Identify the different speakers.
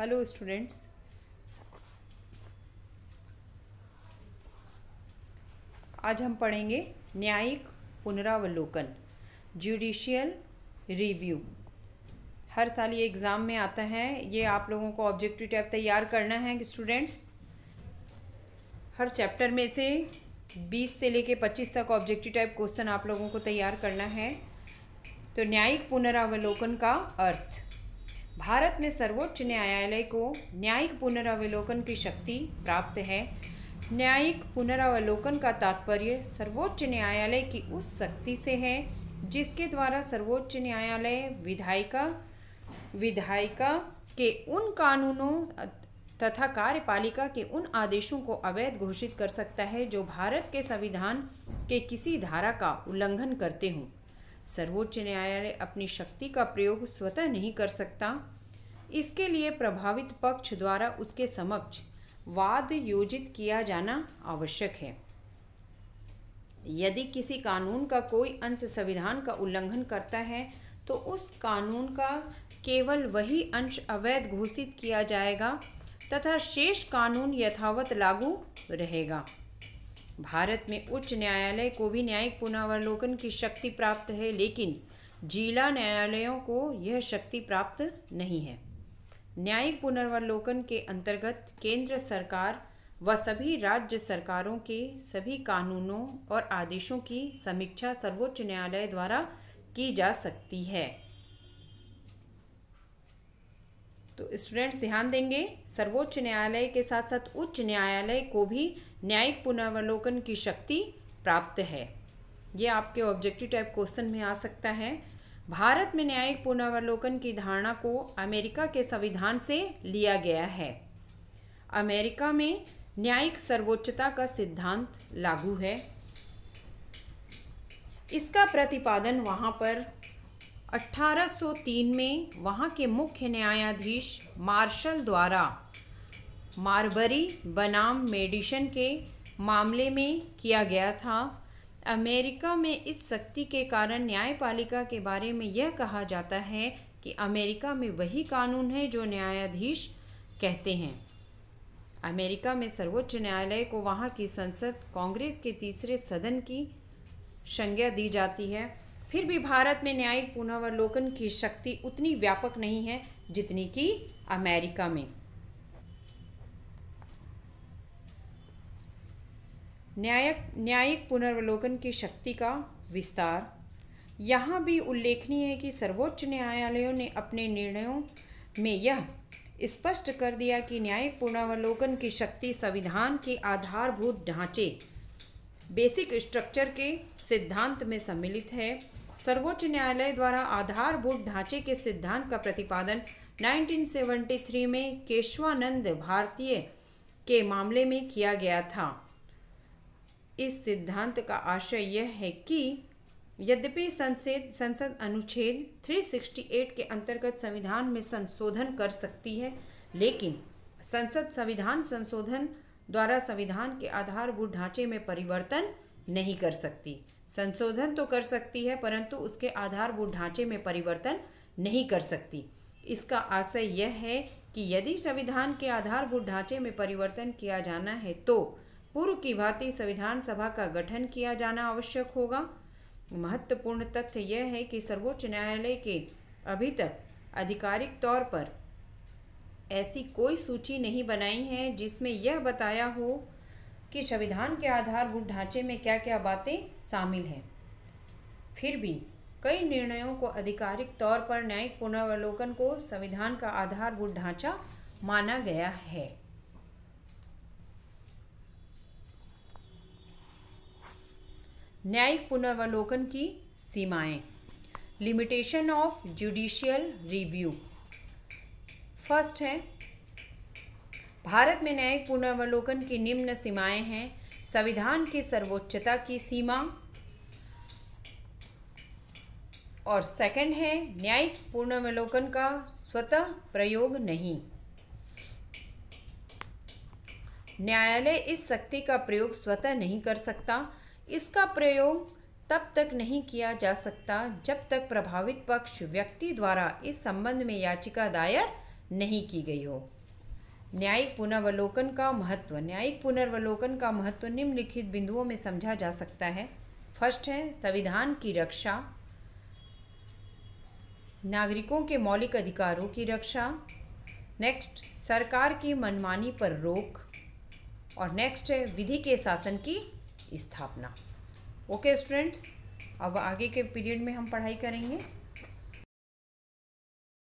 Speaker 1: hello students आज हम पढ़ेंगे न्यायिक पुनरावलोकन जुडिशियल रिव्यू हर साल ये एग्ज़ाम में आता है ये आप लोगों को ऑब्जेक्टिव टाइप तैयार करना है कि स्टूडेंट्स हर चैप्टर में से 20 से लेके 25 तक ऑब्जेक्टिव टाइप क्वेश्चन आप लोगों को तैयार करना है तो न्यायिक पुनरावलोकन का अर्थ भारत में सर्वोच्च न्यायालय को न्यायिक पुनरावलोकन की शक्ति प्राप्त है न्यायिक पुनरावलोकन का तात्पर्य सर्वोच्च न्यायालय की उस शक्ति से है जिसके द्वारा सर्वोच्च न्यायालय विधायिका विधायिका के उन कानूनों तथा कार्यपालिका के उन आदेशों को अवैध घोषित कर सकता है जो भारत के संविधान के किसी धारा का उल्लंघन करते हों सर्वोच्च न्यायालय अपनी शक्ति का प्रयोग स्वतः नहीं कर सकता इसके लिए प्रभावित पक्ष द्वारा उसके समक्ष वाद योजित किया जाना आवश्यक है यदि किसी कानून का कोई अंश संविधान का उल्लंघन करता है तो उस कानून का केवल वही अंश अवैध घोषित किया जाएगा तथा शेष कानून यथावत लागू रहेगा भारत में उच्च न्यायालय को भी न्यायिक पुनरावलोकन की शक्ति प्राप्त है लेकिन जिला न्यायालयों को यह शक्ति प्राप्त नहीं है न्यायिक पुनर्वलोकन के अंतर्गत केंद्र सरकार व सभी राज्य सरकारों के सभी कानूनों और आदेशों की समीक्षा सर्वोच्च न्यायालय द्वारा की जा सकती है तो स्टूडेंट्स ध्यान देंगे सर्वोच्च न्यायालय के साथ साथ उच्च न्यायालय को भी न्यायिक पुनर्वलोकन की शक्ति प्राप्त है ये आपके ऑब्जेक्टिव टाइप क्वेश्चन में आ सकता है भारत में न्यायिक पुनर्वलोकन की धारणा को अमेरिका के संविधान से लिया गया है अमेरिका में न्यायिक सर्वोच्चता का सिद्धांत लागू है इसका प्रतिपादन वहाँ पर 1803 में वहाँ के मुख्य न्यायाधीश मार्शल द्वारा मारबरी बनाम मेडिशन के मामले में किया गया था अमेरिका में इस शक्ति के कारण न्यायपालिका के बारे में यह कहा जाता है कि अमेरिका में वही कानून है जो न्यायाधीश कहते हैं अमेरिका में सर्वोच्च न्यायालय को वहाँ की संसद कांग्रेस के तीसरे सदन की संज्ञा दी जाती है फिर भी भारत में न्यायिक पुनर्वलोकन की शक्ति उतनी व्यापक नहीं है जितनी कि अमेरिका में न्यायिक न्यायिक पुनर्वलोकन की शक्ति का विस्तार यहाँ भी उल्लेखनीय है कि सर्वोच्च न्यायालयों ने अपने निर्णयों में यह स्पष्ट कर दिया कि न्यायिक पुनर्वलोकन की शक्ति संविधान के आधारभूत ढांचे बेसिक स्ट्रक्चर के सिद्धांत में सम्मिलित है सर्वोच्च न्यायालय द्वारा आधारभूत ढांचे के सिद्धांत का प्रतिपादन 1973 में केशवानंद भारतीय के मामले में किया गया था इस सिद्धांत का आशय यह है कि यद्यपि संसद संसद अनुच्छेद 368 के अंतर्गत संविधान में संशोधन कर सकती है लेकिन संसद संविधान संशोधन द्वारा संविधान के आधारभूत ढांचे में परिवर्तन नहीं कर सकती संशोधन तो कर सकती है परंतु उसके आधारभूत ढांचे में परिवर्तन नहीं कर सकती इसका आशय यह है कि यदि संविधान के आधारभूत ढांचे में परिवर्तन किया जाना है तो पूर्व की भांति संविधान सभा का गठन किया जाना आवश्यक होगा महत्वपूर्ण तथ्य यह है कि सर्वोच्च न्यायालय के अभी तक आधिकारिक तौर पर ऐसी कोई सूची नहीं बनाई है जिसमें यह बताया हो कि संविधान के आधारभूत ढांचे में क्या क्या बातें शामिल हैं फिर भी कई निर्णयों को आधिकारिक तौर पर न्यायिक पुनर्वलोकन को संविधान का आधारभूत ढांचा माना गया है न्यायिक पुनर्वलोकन की सीमाएं limitation of judicial review first है भारत में न्यायिक पुनर्वलोकन की निम्न सीमाएं हैं संविधान की सर्वोच्चता की सीमा और सेकंड है न्यायिक पुनर्वलोकन का स्वतः प्रयोग नहीं न्यायालय इस शक्ति का प्रयोग स्वतः नहीं कर सकता इसका प्रयोग तब तक नहीं किया जा सकता जब तक प्रभावित पक्ष व्यक्ति द्वारा इस संबंध में याचिका दायर नहीं की गई हो न्यायिक पुनर्वलोकन का महत्व न्यायिक पुनर्वलोकन का महत्व निम्नलिखित बिंदुओं में समझा जा सकता है फर्स्ट है संविधान की रक्षा नागरिकों के मौलिक अधिकारों की रक्षा नेक्स्ट सरकार की मनमानी पर रोक और नेक्स्ट है विधि के शासन की स्थापना ओके स्टूडेंट्स अब आगे के पीरियड में हम पढ़ाई करेंगे